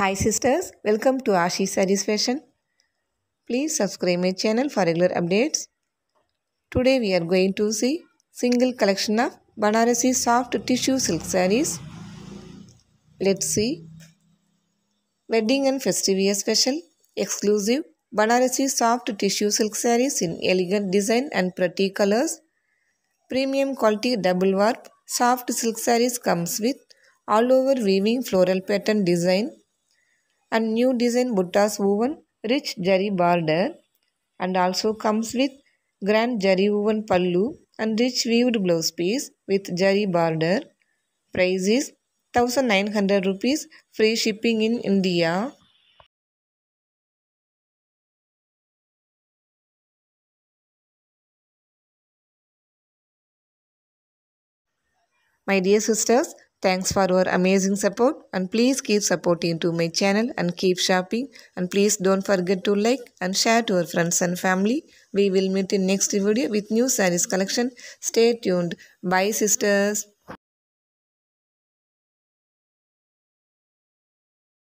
Hi sisters, welcome to Ashi Satisfaction. Please subscribe my channel for regular updates. Today we are going to see single collection of Banarasi soft tissue silk sarees. Let's see. Wedding and festive year special exclusive Banarasi soft tissue silk sarees in elegant design and pretty colors. Premium quality double warp soft silk sarees comes with all over weaving floral pattern design and new design buttas woven rich jari border and also comes with grand jari woven pallu and rich weaved blouse piece with jari border. Price is 1900 rupees free shipping in India. My dear sisters, Thanks for your amazing support and please keep supporting to my channel and keep shopping and please don't forget to like and share to your friends and family. We will meet in next video with new series collection. Stay tuned. Bye sisters.